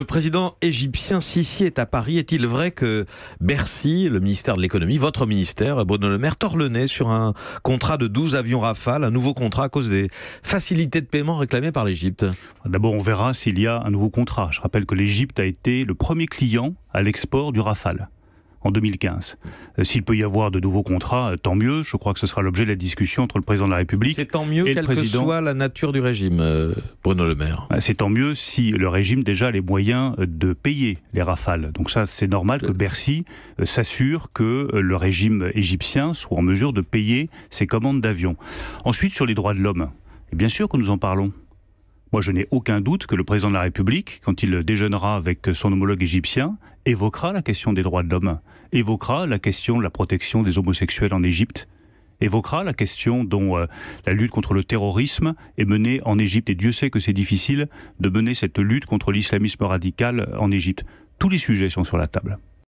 Le président égyptien Sisi est à Paris. Est-il vrai que Bercy, le ministère de l'économie, votre ministère, Bruno Le Maire, tord le nez sur un contrat de 12 avions Rafale, un nouveau contrat à cause des facilités de paiement réclamées par l'Égypte D'abord, on verra s'il y a un nouveau contrat. Je rappelle que l'Égypte a été le premier client à l'export du Rafale en 2015. Euh, s'il peut y avoir de nouveaux contrats, euh, tant mieux. Je crois que ce sera l'objet de la discussion entre le président de la République. C'est tant mieux, quelle que soit la nature du régime, euh, Bruno Le Maire. C'est tant mieux si le régime déjà a les moyens de payer les rafales. Donc ça, c'est normal que Bercy s'assure que le régime égyptien soit en mesure de payer ses commandes d'avions. Ensuite, sur les droits de l'homme, bien sûr que nous en parlons. Moi, je n'ai aucun doute que le président de la République, quand il déjeunera avec son homologue égyptien, évoquera la question des droits de l'homme, évoquera la question de la protection des homosexuels en Égypte, évoquera la question dont euh, la lutte contre le terrorisme est menée en Égypte. Et Dieu sait que c'est difficile de mener cette lutte contre l'islamisme radical en Égypte. Tous les sujets sont sur la table.